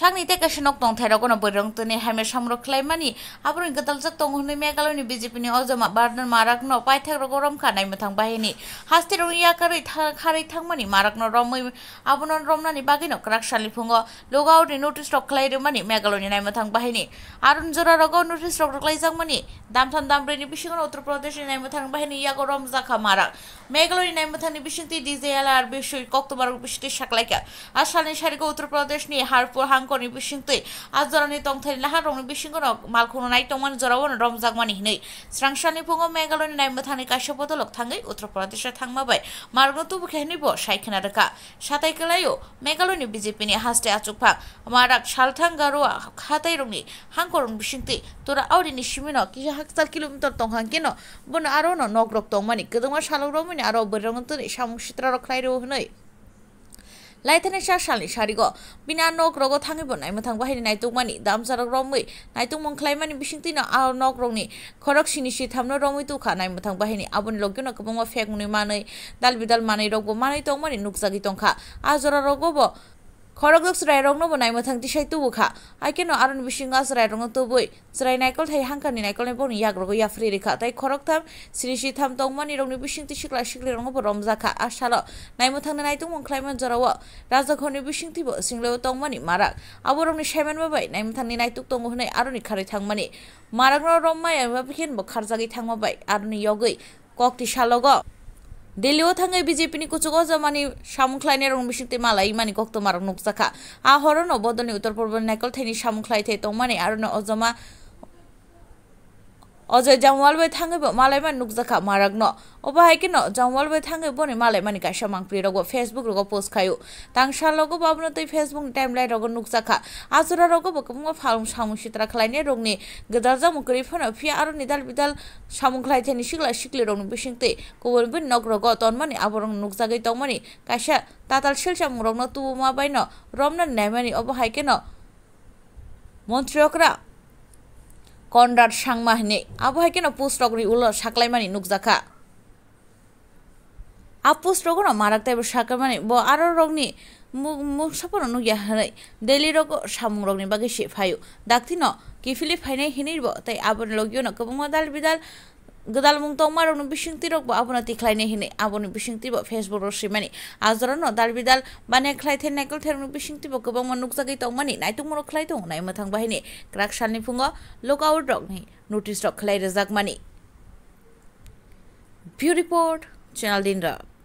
সাংনিতে কাশিনক টংথাই রকনো বৈরং তনি হামে সামরক খাইমানি আবার গদালজাক টংহনি মেঘালয়নি বিজেপিনি অজমা বার্ডন মারাকন পাইথাক গরম খানাই মথাং বাহিনী হাস্তে রঙিয়া কারই খারাই থাংমানি মারাকন রমই আবনন রমনানি বাগিন ক্রাকশালি ফুঙ্গ লগাউরি নোটিস রক খাইরমানি মেঘালয়নি নাইমথাং বাহিনী আরুণ জোরা রগ নোটিস রক রকলাইজাংমানি দামথান দামব্রেনি বিশিঙ্গন উত্তরপ্রদেশে নাইমথাং বাহিনী ইয়াগো রমজাখা মারাক মেঘালয়নি নাইমথানি বিশিংতি ডিজে এলার বিশ্বই কক্তমারক বিশিটি সাকলাইকা আসালনি সারিগো উত্তরপ্রদেশনি হারপুর হাং koni bising tui azorani tong thai laha romni bising kono malkhono nai tongman jorawon romjakmani hinui srangsani pungo megaloni nai muthani kaishapoto lok thangai uttar pradesh e thangmabai margo tu bukhenibo shaikhana raka satai kelayo megaloni bjp ni haste achukphak marak shalthang garwa khatai romni hangkoron bising tui tora auri ni shimino ki haksal kilometer tonghang keno bun arono nogrok tongmani kedongma shalogromni aro berrong tuni samung sitra rokhai ro hinui laithanisha shalni sharigo bina nok rogo thangibo naimathang bahini naitungmani damjarok romui naitungmong khlaimani bisingtino a nok rongni khorok sini si thamno romui tukha naimathang bahini aboni logyono kwbangma phekmuni manui dal bidal manui rogo manui tongmani nukjagi tongkha ajora rogobo খরগক সাই রং নব নাই মতং সাই তুবু খা আইকে ন আরন বিশিঙ্গা সরাই রং তুবুই সাই নাইকল থাই হাঙ্কানি নাইকল নে বনি ইয়াগ্রগ ইয়াফ্রি রেখা তাই খরক থাম শ্রী শ্রী থাম রং রংনি তি শিখলা শিকলি রং রমজা খা আর সাল নাইমো থাংনে নাইতুং মংখ্লাইমন জরাও রাজাঘরনি বিশিংতিব সিংলেও তংমানি মারাক আবু রং সাইমেন বাবাই নাই মতং নাইতুক তং হনাই আর খারে থাংমানি মারাগ্র রম্মাই বাবা ফিকেন বখারজাগি থাংমাবাই আরনি ইয়গৈ ককটি সালগ 델리오 탕의 BJP니 কুচুগো জামানি সামুখলাইনের অনুবিশিতে মালাই ইমানি কক্তমার মারং আহরণ বদনী উত্তর পূর্ব নাইকল থাইনি সামুখলাই থাই তংমানি আর অজমা অজয় জামওয়াল বে মালাই মালাইমান নুকজাখা মারাক ন অবাহাই কেন জামওয়াল বে থাঙ্গে বনে মালাই মালাইমানি কাইসা মাংপ্রি রগ ফেসবুক রগ পোস্ট খায়ু তাংসা লগ বাবন তৈ ফেসবুক টাইম টাইমলাইন রগ নুকজাখা আজরা রগ বকমুঙ্গ ফালুম সামু সিতরা রোগ রগনি গদার জামু করি ফোন ফি আরো নিদাল বিদাল সামু খালাইথাইনি শিগলা শিকলি বিশিং বিশিংতে কবর বিন নগ রগ মানে আবরং নুকজাগৈ মানে কাইসা তাতাল শিল সামু তুবু মা শিলসা মুরগ্ন তুবুমা বাইন রমনা নাইমানি অবাহাই কেন মন্ত্রীয়করা কনরাড সাংমাহিনী সাংমাহনে আবহাইকেন পুস্তগরি উল সাকলাইমানি নুকজাখা আপুস রোগ মারাক তাইব সাকলাইমানি ব আরো রোগনি মুসাপন নুগিয়া হানাই ডেলি রগ সামুং রোগনি বাকি সে ফায়ু ডাকতিন কিফিলি ফাইনাই হিনিরব তাই আবার লগিও না কবঙ্গ দাল বিদাল গদাল মুং তং মারো বিশিং তিরক বা আবনা তিখলাইনে হিনে আবনি বিশিং তিব ফেসবুক রসি মানে আজরন দাল বিদাল বানে খ্লাই থেন নাইকল থের বিশিং তিব গবং মানুক জাগি তং মানে নাইতুং মরো খ্লাই তং নাই মথাং বাহিনে ক্রাক সালনি ফুঙ্গ লুক আউট রক নি নোটিস রক খ্লাই রেজাক মানে ভিউ রিপোর্ট চ্যানেল দিন রাত